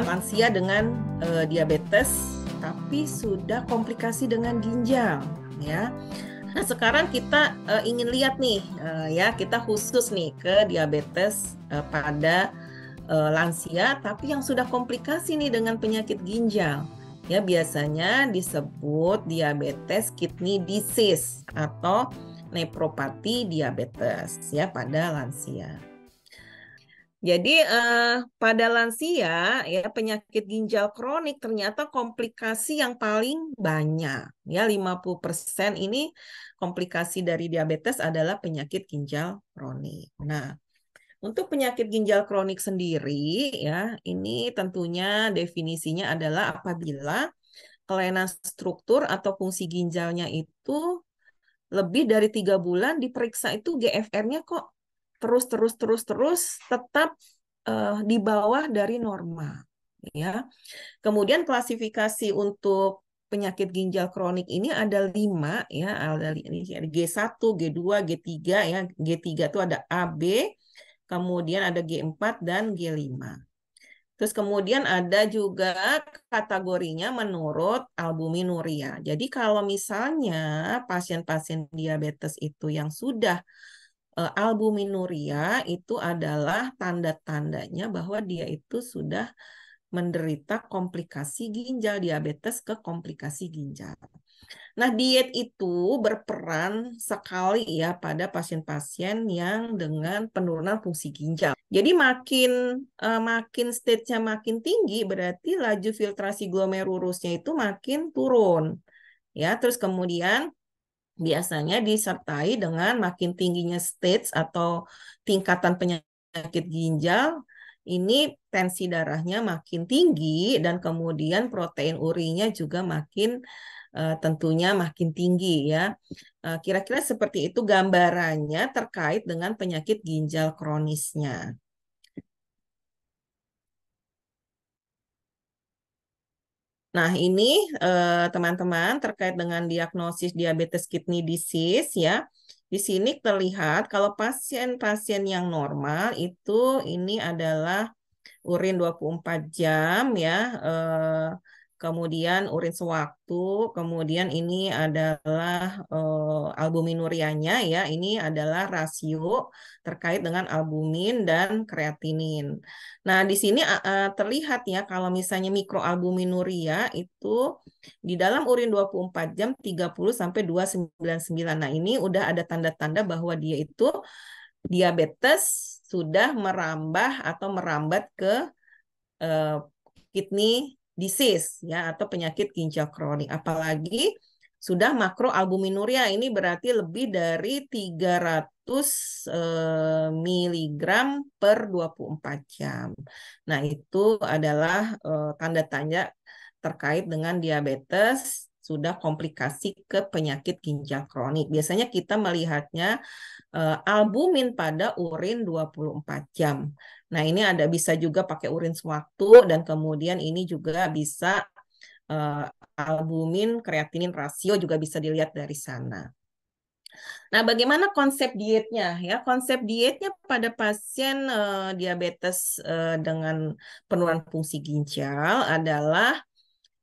misalkan lansia dengan e, diabetes tapi sudah komplikasi dengan ginjal ya. Nah, sekarang kita e, ingin lihat nih e, ya, kita khusus nih ke diabetes e, pada e, lansia tapi yang sudah komplikasi nih dengan penyakit ginjal. Ya, biasanya disebut diabetes kidney disease atau nepropati diabetes ya pada lansia. Jadi eh, pada lansia ya penyakit ginjal kronik ternyata komplikasi yang paling banyak ya 50% ini komplikasi dari diabetes adalah penyakit ginjal kronik. Nah, untuk penyakit ginjal kronik sendiri ya ini tentunya definisinya adalah apabila kelainan struktur atau fungsi ginjalnya itu lebih dari tiga bulan diperiksa itu GFR-nya kok terus terus terus terus tetap uh, di bawah dari normal ya. Kemudian klasifikasi untuk penyakit ginjal kronik ini ada lima ya, ada G1, G2, G3 ya. G3 itu ada AB, kemudian ada G4 dan G5. Terus kemudian ada juga kategorinya menurut albuminuria. Jadi kalau misalnya pasien-pasien diabetes itu yang sudah Eh, albuminuria itu adalah tanda-tandanya bahwa dia itu sudah menderita komplikasi ginjal diabetes ke komplikasi ginjal. Nah, diet itu berperan sekali ya pada pasien-pasien yang dengan penurunan fungsi ginjal. Jadi makin uh, makin stage-nya makin tinggi berarti laju filtrasi glomerulusnya itu makin turun. Ya, terus kemudian biasanya disertai dengan makin tingginya stage atau tingkatan penyakit ginjal ini tensi darahnya makin tinggi dan kemudian protein urinya juga makin uh, tentunya makin tinggi ya. Eh, kira-kira uh, seperti itu gambarannya terkait dengan penyakit ginjal kronisnya. Nah, ini eh, teman-teman eh, terkait dengan diagnosis diabetes kidney disease ya. Di sini terlihat kalau pasien-pasien yang normal itu ini adalah urin 24 jam ya. Eh, kemudian urin sewaktu, kemudian ini adalah uh, eh, albuminurianya ya, ini adalah rasio terkait dengan albumin dan kreatinin. Nah, di sini uh, terlihat ya kalau misalnya mikroalbuminuria itu di dalam urin 24 jam 30 sampai 299. Nah, ini udah ada tanda-tanda bahwa dia itu diabetes sudah merambah atau merambat ke uh, kidney disease ya atau penyakit ginjal kronik. Apalagi sudah makroalbuminuria ini berarti lebih dari 300 eh, miligram per 24 jam. Nah, itu adalah eh, tanda tanya terkait dengan diabetes sudah komplikasi ke penyakit ginjal kronik. Biasanya kita melihatnya uh, albumin pada urin 24 jam. Nah, ini ada bisa juga pakai urin sewaktu dan kemudian ini juga bisa uh, albumin kreatinin rasio juga bisa dilihat dari sana. Nah, bagaimana konsep dietnya ya? Konsep dietnya pada pasien uh, diabetes uh, dengan penurunan fungsi ginjal adalah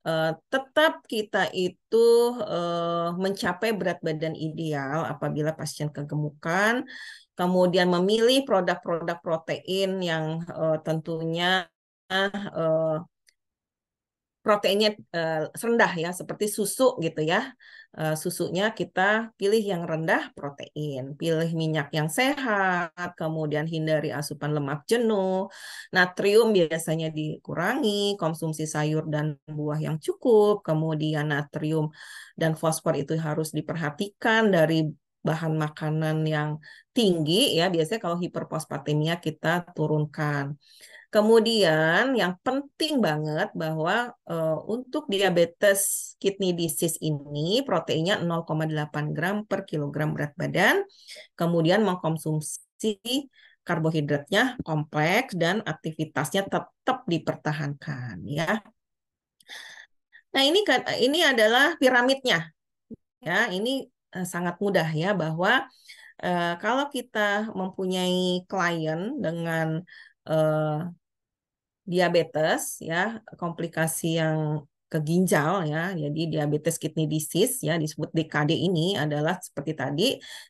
Eh, tetap kita itu eh, mencapai berat badan ideal apabila pasien kegemukan, kemudian memilih produk-produk protein yang eh, tentunya proteinnya rendah ya, seperti susu gitu ya, Eh, susunya kita pilih yang rendah protein, pilih minyak yang sehat, kemudian hindari asupan lemak jenuh, natrium biasanya dikurangi, konsumsi sayur dan buah yang cukup, kemudian natrium dan fosfor itu harus diperhatikan dari bahan makanan yang tinggi ya biasanya kalau hiperfosfatemia kita turunkan. Kemudian yang penting banget bahwa uh, untuk diabetes kidney disease ini proteinnya 0,8 gram per kilogram berat badan, kemudian mengkonsumsi karbohidratnya kompleks dan aktivitasnya tetap dipertahankan ya. Nah, ini kan, ini adalah piramidnya. Ya, ini Eh, sangat mudah ya bahwa uh, kalau kita mempunyai klien dengan uh, diabetes ya komplikasi yang ke ginjal ya. Jadi diabetes kidney disease ya disebut DKD ini adalah seperti tadi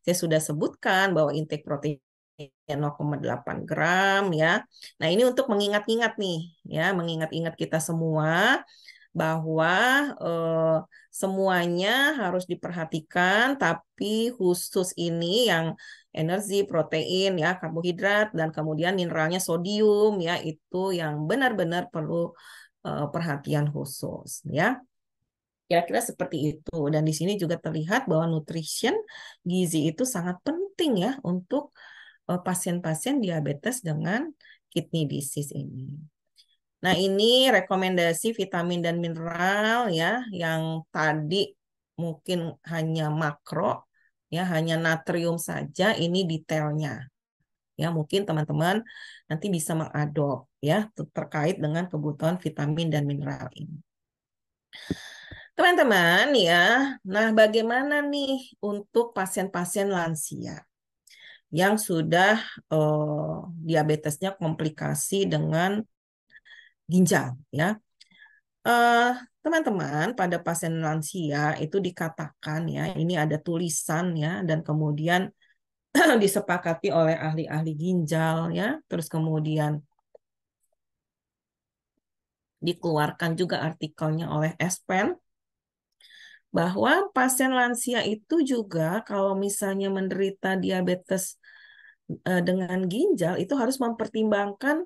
saya sudah sebutkan bahwa intake protein 0,8 gram ya. Nah, ini untuk mengingat-ingat nih ya, mengingat-ingat kita semua bahwa eh, semuanya harus diperhatikan, tapi khusus ini yang energi, protein, ya, karbohidrat, dan kemudian mineralnya sodium, ya, itu yang benar-benar perlu eh, perhatian khusus, ya. Kira-kira seperti itu. Dan di sini juga terlihat bahwa nutrition gizi itu sangat penting ya untuk eh, pasien-pasien diabetes dengan kidney disease ini. Nah, ini rekomendasi vitamin dan mineral ya yang tadi mungkin hanya makro ya hanya natrium saja ini detailnya. Ya, mungkin teman-teman nanti bisa mengadop ya terkait dengan kebutuhan vitamin dan mineral ini. Teman-teman ya, nah bagaimana nih untuk pasien-pasien lansia yang sudah eh, diabetesnya komplikasi dengan ginjal ya. Eh, teman-teman, uh, pada pasien lansia itu dikatakan ya, ini ada tulisan ya dan kemudian disepakati oleh ahli-ahli ginjal ya, terus kemudian dikeluarkan juga artikelnya oleh Espen bahwa pasien lansia itu juga kalau misalnya menderita diabetes eh, dengan ginjal itu harus mempertimbangkan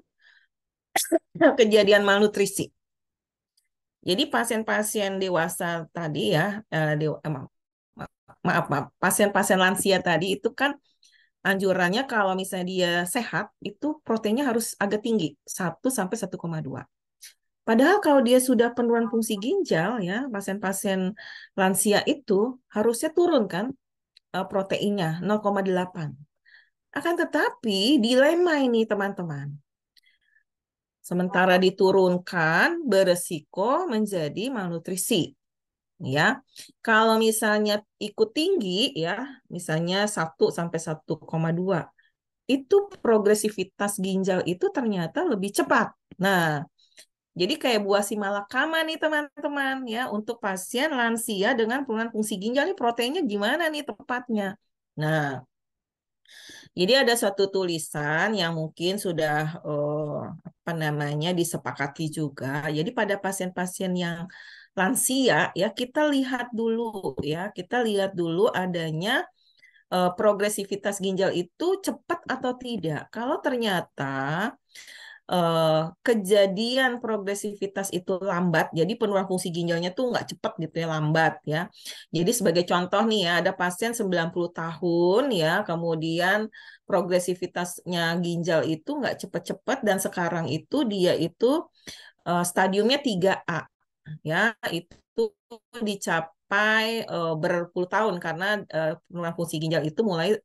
kejadian malnutrisi. Jadi pasien-pasien dewasa tadi ya, dewa, eh, eh maaf maaf, pasien-pasien lansia tadi itu kan anjurannya kalau misalnya dia sehat itu proteinnya harus agak tinggi, 1 sampai 1,2. Padahal kalau dia sudah penurunan fungsi ginjal ya, pasien-pasien lansia itu harusnya turun kan eh, proteinnya 0,8. Akan tetapi dilema ini teman-teman. Sementara diturunkan beresiko menjadi malnutrisi. Ya. Kalau misalnya ikut tinggi ya, misalnya 1 sampai 1,2 itu progresivitas ginjal itu ternyata lebih cepat. Nah, jadi kayak buah si simalakama nih teman-teman ya untuk pasien lansia dengan penurunan fungsi ginjal nih proteinnya gimana nih tepatnya. Nah, jadi ada suatu tulisan yang mungkin sudah oh, apa namanya disepakati juga. Jadi pada pasien-pasien yang lansia ya kita lihat dulu ya, kita lihat dulu adanya eh, progresivitas ginjal itu cepat atau tidak. Kalau ternyata Eh, kejadian progresivitas itu lambat. Jadi penurunan fungsi ginjalnya tuh nggak cepat gitu ya, lambat ya. Jadi sebagai contoh nih ya, ada pasien 90 tahun ya, kemudian progresivitasnya ginjal itu nggak cepat-cepat dan sekarang itu dia itu uh, stadiumnya 3A ya, itu dicapai uh, berpuluh tahun karena uh, penurunan fungsi ginjal itu mulai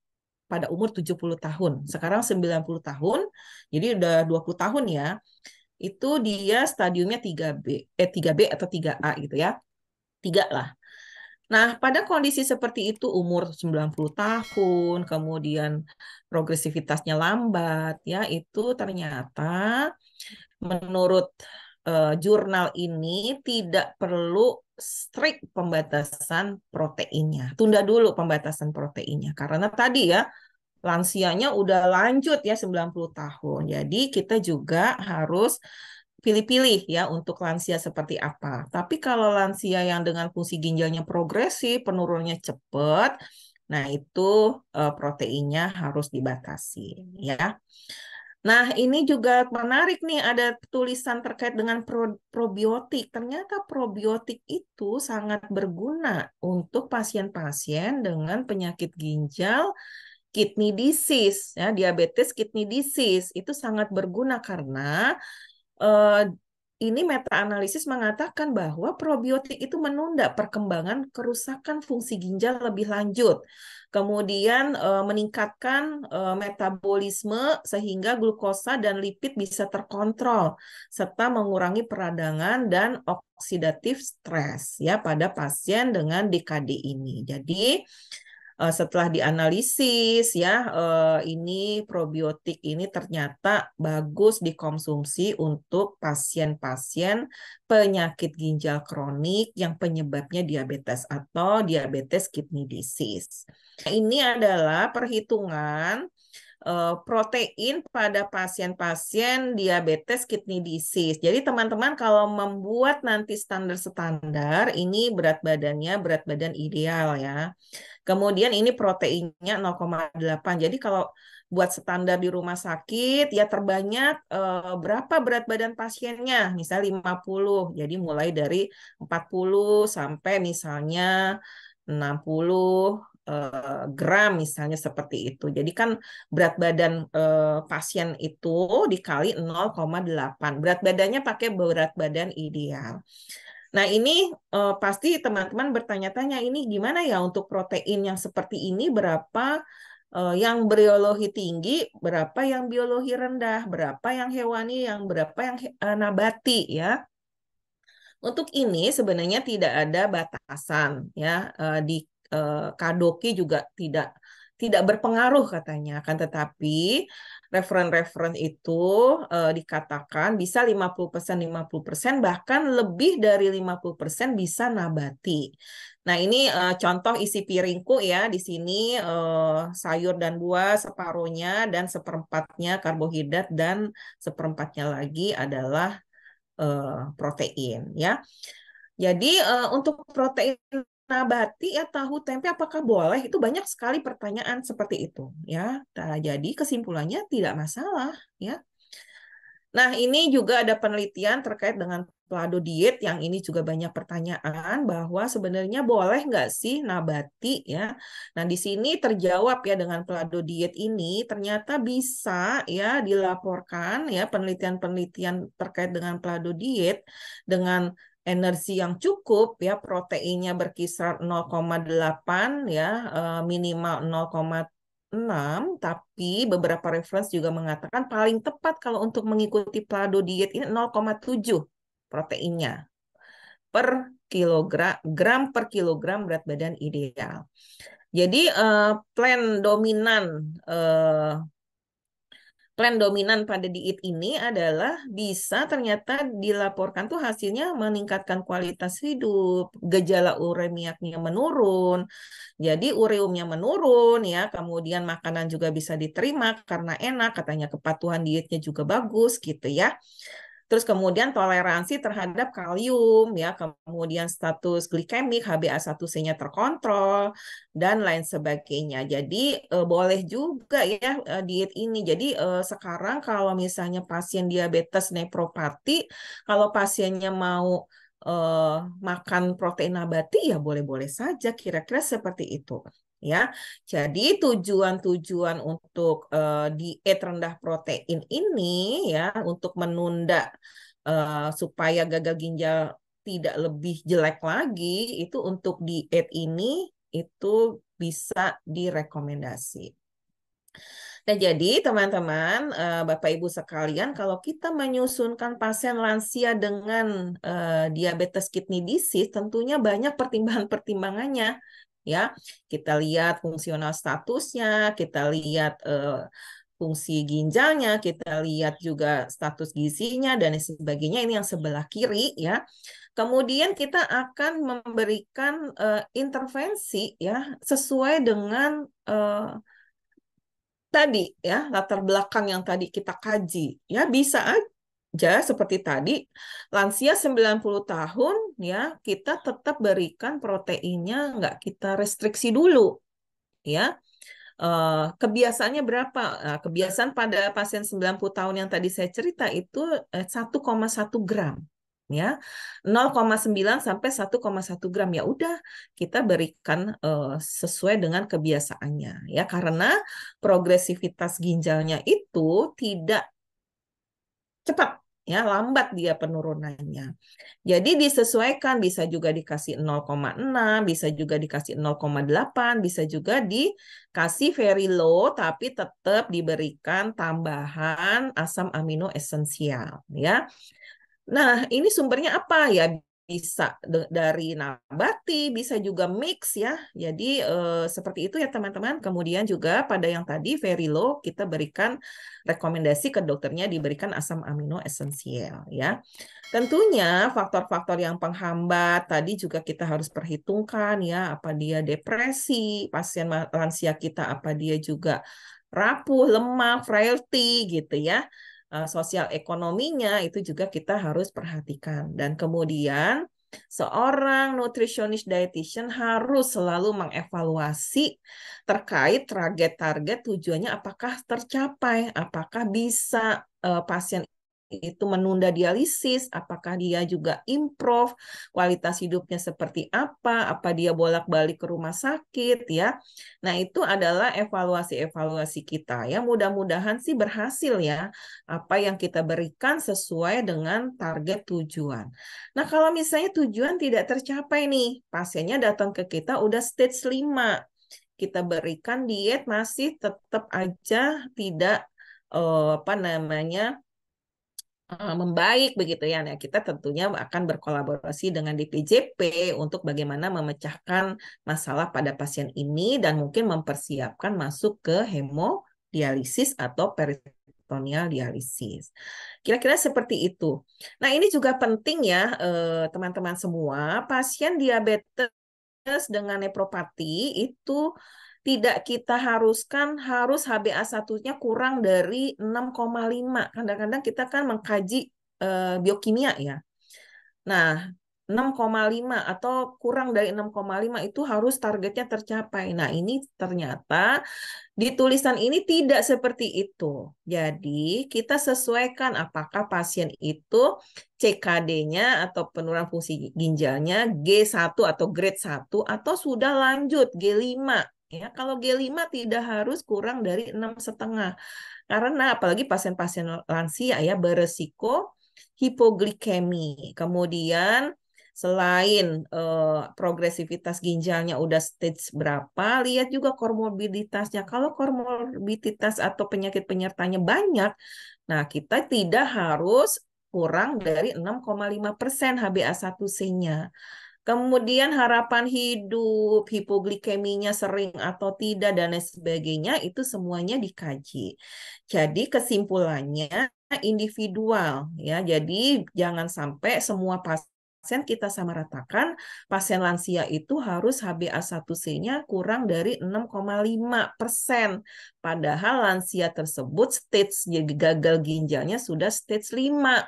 pada umur 70 tahun. Sekarang 90 tahun, jadi udah 20 tahun ya. Itu dia stadiumnya 3B, eh 3B atau 3A gitu ya. 3 lah. Nah, pada kondisi seperti itu umur 90 tahun, kemudian progresivitasnya lambat ya, itu ternyata menurut uh, jurnal ini tidak perlu strict pembatasan proteinnya. Tunda dulu pembatasan proteinnya karena tadi ya lansianya udah lanjut ya 90 tahun. Jadi kita juga harus pilih-pilih ya untuk lansia seperti apa. Tapi kalau lansia yang dengan fungsi ginjalnya progresif, penurunannya cepat, nah itu eh, proteinnya harus dibatasi ya. Nah, ini juga menarik nih ada tulisan terkait dengan pro probiotik. Ternyata probiotik itu sangat berguna untuk pasien-pasien dengan penyakit ginjal kidney disease ya, diabetes kidney disease. Itu sangat berguna karena eh, ini meta-analisis mengatakan bahwa probiotik itu menunda perkembangan kerusakan fungsi ginjal lebih lanjut. Kemudian e, meningkatkan e, metabolisme sehingga glukosa dan lipid bisa terkontrol serta mengurangi peradangan dan oksidatif stres ya pada pasien dengan DKD ini. Jadi Eh, setelah dianalisis ya uh, ini probiotik ini ternyata bagus dikonsumsi untuk pasien-pasien penyakit ginjal kronik yang penyebabnya diabetes atau diabetes kidney disease. Ini adalah perhitungan Eh, protein pada pasien-pasien diabetes kidney disease. Jadi teman-teman kalau membuat nanti standar-standar ini berat badannya berat badan ideal ya. Kemudian ini proteinnya 0,8. Jadi kalau buat standar di rumah sakit ya terbanyak eh, berapa berat badan pasiennya misalnya 50 jadi mulai dari 40 sampai misalnya 60 uh, gram misalnya seperti itu. Jadi kan berat badan uh, pasien itu dikali 0,8. Berat badannya pakai berat badan ideal. Nah, ini uh, pasti teman-teman bertanya-tanya ini gimana ya untuk protein yang seperti ini berapa uh, yang biologi tinggi, berapa yang biologi rendah, berapa yang hewani, yang berapa yang uh, nabati ya. Untuk ini sebenarnya tidak ada batasan ya di Eh, Kadoki juga tidak tidak berpengaruh katanya akan tetapi referen-referen itu uh, dikatakan bisa 50% 50% bahkan lebih dari 50% bisa nabati. Nah, ini uh, contoh isi piringku ya di sini uh, sayur dan buah separuhnya dan seperempatnya karbohidrat dan seperempatnya lagi adalah protein ya. Jadi uh, untuk protein nabati ya tahu tempe apakah boleh? Itu banyak sekali pertanyaan seperti itu ya. Nah, jadi kesimpulannya tidak masalah ya. Nah, ini juga ada penelitian terkait dengan plado diet yang ini juga banyak pertanyaan bahwa sebenarnya boleh nggak sih nabati ya. Nah di sini terjawab ya dengan plado diet ini ternyata bisa ya dilaporkan ya penelitian-penelitian terkait dengan plado diet dengan energi yang cukup ya proteinnya berkisar 0,8 ya eh, minimal 0,6 tapi beberapa reference juga mengatakan paling tepat kalau untuk mengikuti plado diet ini 0,7 proteinnya per kilogram gram per kilogram berat badan ideal. Jadi uh, plan dominan uh, plan dominan pada diet ini adalah bisa ternyata dilaporkan tuh hasilnya meningkatkan kualitas hidup, gejala uremiaknya menurun, jadi ureumnya menurun ya, kemudian makanan juga bisa diterima karena enak, katanya kepatuhan dietnya juga bagus gitu ya. Terus kemudian toleransi terhadap kalium ya, kemudian status glikemik HbA1c-nya terkontrol dan lain sebagainya. Jadi eh, boleh juga ya eh, diet ini. Jadi eh, sekarang kalau misalnya pasien diabetes nepropati, kalau pasiennya mau eh, makan protein nabati ya boleh-boleh saja kira-kira seperti itu ya. Jadi tujuan-tujuan untuk uh, diet rendah protein ini ya untuk menunda uh, supaya gagal ginjal tidak lebih jelek lagi itu untuk diet ini itu bisa direkomendasi. Nah, jadi teman-teman, eh, Bapak Ibu sekalian, kalau kita menyusunkan pasien lansia dengan diabetes kidney disease, tentunya banyak pertimbangan-pertimbangannya ya kita lihat fungsional statusnya kita lihat uh, fungsi ginjalnya, kita lihat juga status gizinya dan sebagainya ini yang sebelah kiri ya. Kemudian kita akan memberikan uh, intervensi ya sesuai dengan uh, tadi ya latar belakang yang tadi kita kaji ya bisa aja seperti tadi, lansia 90 tahun ya, kita tetap berikan proteinnya nggak kita restriksi dulu. Ya. Eh, kebiasaannya berapa? Nah, kebiasaan pada pasien 90 tahun yang tadi saya cerita itu 1,1 eh, gram ya 0,9 sampai 1,1 gram ya udah kita berikan uh, sesuai dengan kebiasaannya ya karena progresivitas ginjalnya itu tidak cepat ya lambat dia penurunannya. Jadi disesuaikan bisa juga dikasih 0,6, bisa juga dikasih 0,8, bisa juga dikasih very low tapi tetap diberikan tambahan asam amino esensial ya. Nah, ini sumbernya apa ya? bisa dari nabati, bisa juga mix ya. Jadi eh, seperti itu ya teman-teman. Kemudian juga pada yang tadi very low kita berikan rekomendasi ke dokternya diberikan asam amino esensial ya. Tentunya faktor-faktor yang penghambat tadi juga kita harus perhitungkan ya, apa dia depresi, pasien lansia kita apa dia juga rapuh, lemah, frailty gitu ya. Eh, sosial ekonominya itu juga kita harus perhatikan. Dan kemudian seorang nutritionist dietitian harus selalu mengevaluasi terkait target-target tujuannya apakah tercapai, apakah bisa eh, pasien itu menunda dialisis, apakah dia juga improve, kualitas hidupnya seperti apa, apa dia bolak-balik ke rumah sakit ya. Nah, itu adalah evaluasi-evaluasi kita ya. Mudah-mudahan sih berhasil ya apa yang kita berikan sesuai dengan target tujuan. Nah, kalau misalnya tujuan tidak tercapai nih, pasiennya datang ke kita udah stage 5. Kita berikan diet masih tetap aja tidak eh, apa namanya Eh, membaik begitu ya. Nah, kita tentunya akan berkolaborasi dengan DPJP untuk bagaimana memecahkan masalah pada pasien ini dan mungkin mempersiapkan masuk ke hemodialisis atau peritoneal dialisis. Kira-kira seperti itu. Nah, ini juga penting ya eh, teman-teman semua, pasien diabetes dengan nepropati itu tidak kita haruskan harus HbA1-nya kurang dari 6,5. Kan kadang-kadang kita kan mengkaji eh, biokimia ya. Nah, 6,5 atau kurang dari 6,5 itu harus targetnya tercapai. Nah, ini ternyata di tulisan ini tidak seperti itu. Jadi, kita sesuaikan apakah pasien itu CKD-nya atau penurunan fungsi ginjalnya G1 atau grade 1 atau sudah lanjut G5 Ya, kalau G5 tidak harus kurang dari enam setengah karena apalagi pasien-pasien lansia ya beresiko hipoglikemi. Kemudian selain uh, progresivitas ginjalnya udah stage berapa, lihat juga komorbiditasnya. Kalau komorbiditas atau penyakit penyertanya banyak, nah kita tidak harus kurang dari 6,5 persen HbA1c-nya. Kemudian harapan hidup, hipoglikeminya sering atau tidak, dan lain sebagainya, itu semuanya dikaji. Jadi kesimpulannya individual. ya. Jadi jangan sampai semua pasien kita sama ratakan pasien lansia itu harus HbA1c-nya kurang dari 6,5 persen. Padahal lansia tersebut stage gagal ginjalnya sudah stage 5.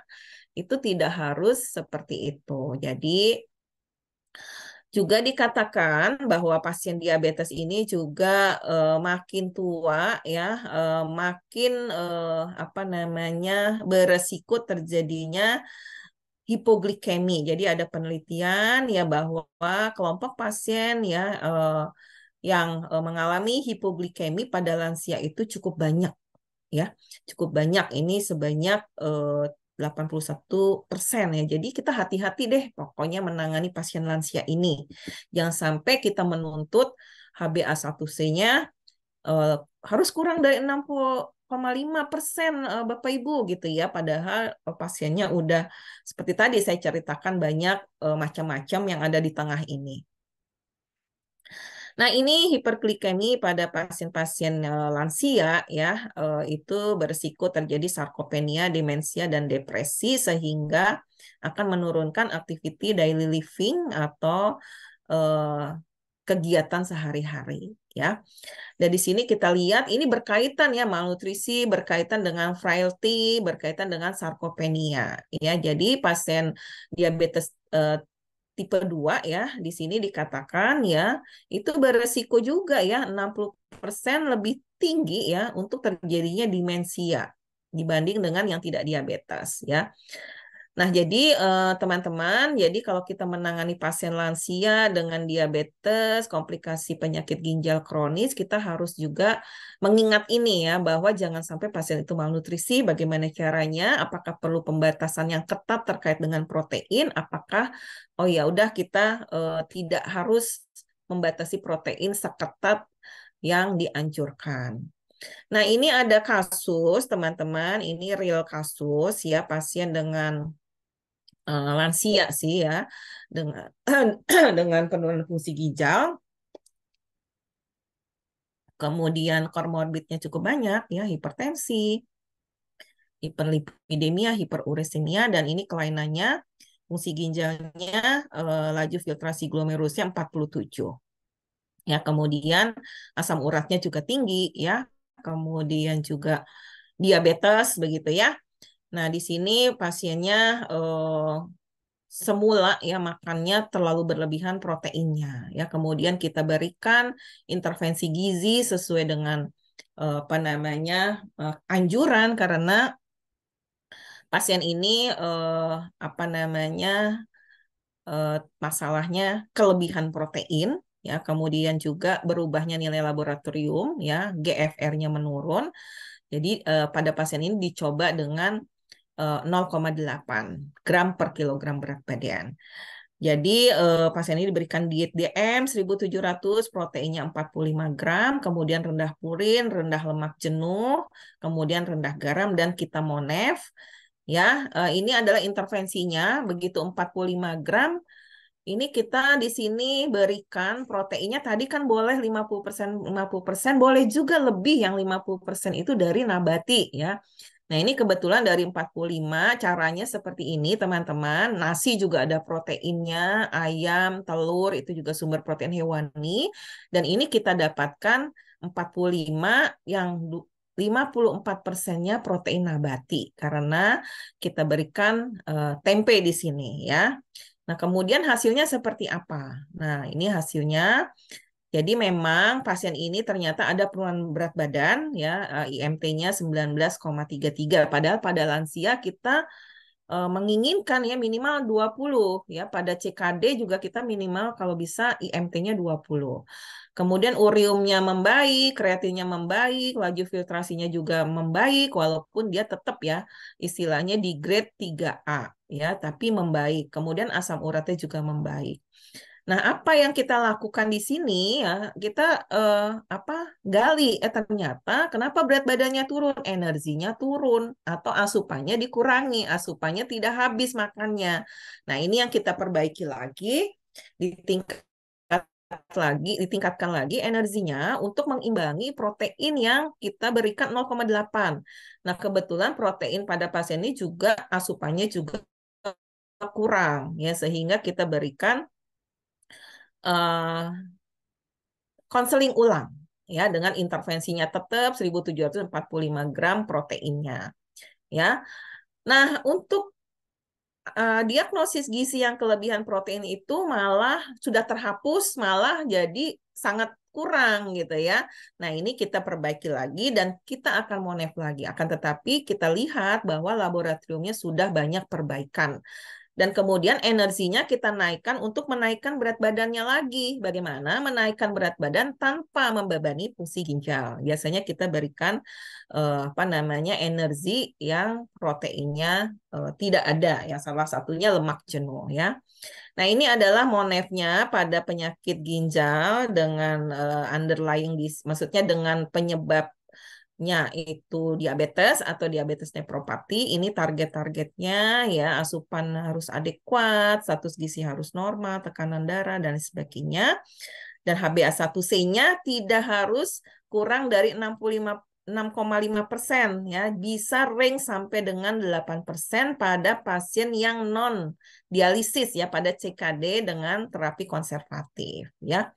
Itu tidak harus seperti itu. Jadi juga dikatakan bahwa pasien diabetes ini juga uh, makin tua ya, uh, makin uh, apa namanya beresiko terjadinya hipoglikemi. Jadi ada penelitian ya bahwa kelompok pasien ya uh, yang uh, mengalami hipoglikemi pada lansia itu cukup banyak ya cukup banyak ini sebanyak 81 persen ya. Jadi kita hati-hati deh pokoknya menangani pasien lansia ini. Jangan sampai kita menuntut HbA1c-nya uh, eh, harus kurang dari 60,5 persen uh, Bapak Ibu gitu ya. Padahal uh, pasiennya udah seperti tadi saya ceritakan banyak uh, macam-macam yang ada di tengah ini. Nah, ini hiperglikemi pada pasien-pasien eh, lansia ya, eh, itu berisiko terjadi sarkopenia, demensia dan depresi sehingga akan menurunkan activity daily living atau eh, kegiatan sehari-hari ya. Dan di sini kita lihat ini berkaitan ya malnutrisi, berkaitan dengan frailty, berkaitan dengan sarkopenia ya. Jadi pasien diabetes tipe 2 ya, di sini dikatakan ya, itu beresiko juga ya 60% lebih tinggi ya untuk terjadinya demensia dibanding dengan yang tidak diabetes ya. Nah, jadi eh, teman-teman, eh, jadi kalau kita menangani pasien lansia dengan diabetes, komplikasi penyakit ginjal kronis, kita harus juga mengingat ini ya bahwa jangan sampai pasien itu malnutrisi, bagaimana caranya, apakah perlu pembatasan yang ketat terkait dengan protein, apakah oh ya udah kita eh, tidak harus membatasi protein seketat yang dianjurkan. Nah, ini ada kasus, teman-teman, ini real kasus ya pasien dengan Eh, lansia sih ya dengan dengan penurunan fungsi ginjal kemudian komorbidnya cukup banyak ya hipertensi hiperlipidemia hiperuresemia dan ini kelainannya fungsi ginjalnya eh, laju filtrasi glomerulusnya 47 ya kemudian asam uratnya juga tinggi ya kemudian juga diabetes begitu ya Nah, di sini pasiennya eh, semula ya makannya terlalu berlebihan proteinnya ya. Kemudian kita berikan intervensi gizi sesuai dengan eh, apa namanya eh, anjuran karena pasien ini eh, apa namanya eh, masalahnya kelebihan protein ya kemudian juga berubahnya nilai laboratorium ya GFR-nya menurun jadi eh, pada pasien ini dicoba dengan 0,8 eh, gram per kilogram berat badan. Jadi eh, pasien ini diberikan diet DM 1700, proteinnya 45 gram, kemudian rendah purin, rendah lemak jenuh, kemudian rendah garam dan kita monef. Ya, eh, ini adalah intervensinya. Begitu 45 gram, ini kita di sini berikan proteinnya tadi kan boleh 50%, 50%, boleh juga lebih yang 50% itu dari nabati ya. Nah, ini kebetulan dari 45 caranya seperti ini, teman-teman. Nasi juga ada proteinnya, ayam, telur itu juga sumber protein hewani dan ini kita dapatkan 45 yang 54 persennya protein nabati karena kita berikan uh, tempe di sini ya. Nah, kemudian hasilnya seperti apa? Nah, ini hasilnya jadi memang pasien ini ternyata ada penurunan berat badan ya eh, IMT-nya 19,33 padahal pada lansia kita eh, menginginkan ya minimal 20 ya pada CKD juga kita minimal kalau bisa IMT-nya 20. Kemudian uriumnya membaik, kreatinnya membaik, laju filtrasinya juga membaik walaupun dia tetap ya istilahnya di grade 3A ya tapi membaik. Kemudian asam uratnya juga membaik. Nah, apa yang kita lakukan di sini ya, kita eh, apa gali eh ternyata kenapa berat badannya turun, energinya turun atau asupannya dikurangi, asupannya tidak habis makannya. Nah, ini yang kita perbaiki lagi di tingkat lagi ditingkatkan lagi energinya untuk mengimbangi protein yang kita berikan 0,8. Nah, kebetulan protein pada pasien ini juga asupannya juga kurang ya sehingga kita berikan Eh, konseling uh, ulang ya dengan intervensinya tetap 1745 gram proteinnya ya. Nah, untuk uh, diagnosis gizi yang kelebihan protein itu malah sudah terhapus, malah jadi sangat kurang gitu ya. Nah, ini kita perbaiki lagi dan kita akan monef lagi. Akan tetapi kita lihat bahwa laboratoriumnya sudah banyak perbaikan dan kemudian energinya kita naikkan untuk menaikkan berat badannya lagi. Bagaimana menaikkan berat badan tanpa membebani fungsi ginjal? Biasanya kita berikan eh, apa namanya energi yang proteinnya eh, tidak ada, yang salah satunya lemak jenuh ya. Nah, ini adalah monefnya pada penyakit ginjal dengan uh, underlying dis maksudnya dengan penyebab nya itu diabetes atau diabetes nepropati ini target-targetnya ya asupan harus adekuat, status gizi harus normal, tekanan darah dan sebagainya. Dan HbA1c-nya tidak harus kurang dari 65 6,5 persen ya bisa range sampai dengan 8 persen pada pasien yang non dialisis ya pada CKD dengan terapi konservatif ya.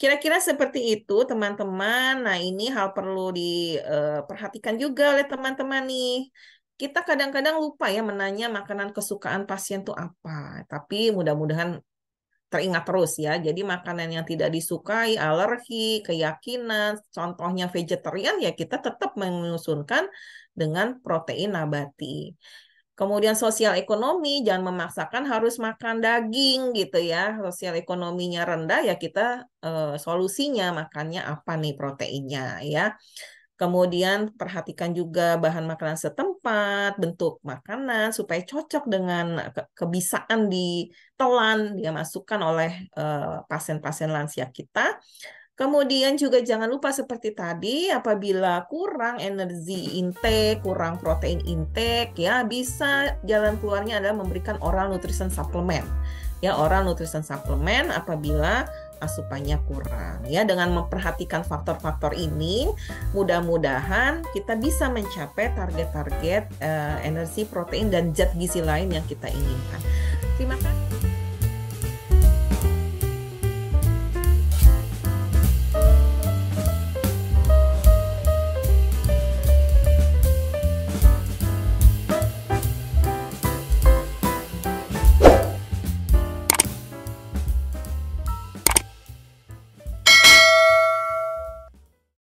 Kira-kira seperti itu, teman-teman. Nah, ini hal perlu diperhatikan eh, juga oleh teman-teman nih. Kita kadang-kadang lupa ya menanya makanan kesukaan pasien itu apa. Tapi mudah-mudahan teringat terus ya. Jadi makanan yang tidak disukai, alergi, keyakinan, contohnya vegetarian ya kita tetap menyusunkan dengan protein nabati. Kemudian sosial ekonomi, jangan memaksakan harus makan daging gitu ya. Sosial ekonominya rendah ya kita eh, solusinya makannya apa nih proteinnya ya. Kemudian perhatikan juga bahan makanan setempat, bentuk makanan supaya cocok dengan ke kebisaan di telan dia masukkan oleh eh, pasien-pasien eh, lansia kita. Kemudian juga jangan lupa seperti tadi apabila kurang energi intake, kurang protein intake ya bisa jalan keluarnya adalah memberikan oral nutrition supplement. Ya oral nutrition supplement apabila asupannya kurang ya dengan memperhatikan faktor-faktor ini mudah-mudahan kita bisa mencapai target-target uh, energi protein dan zat gizi lain yang kita inginkan terima kasih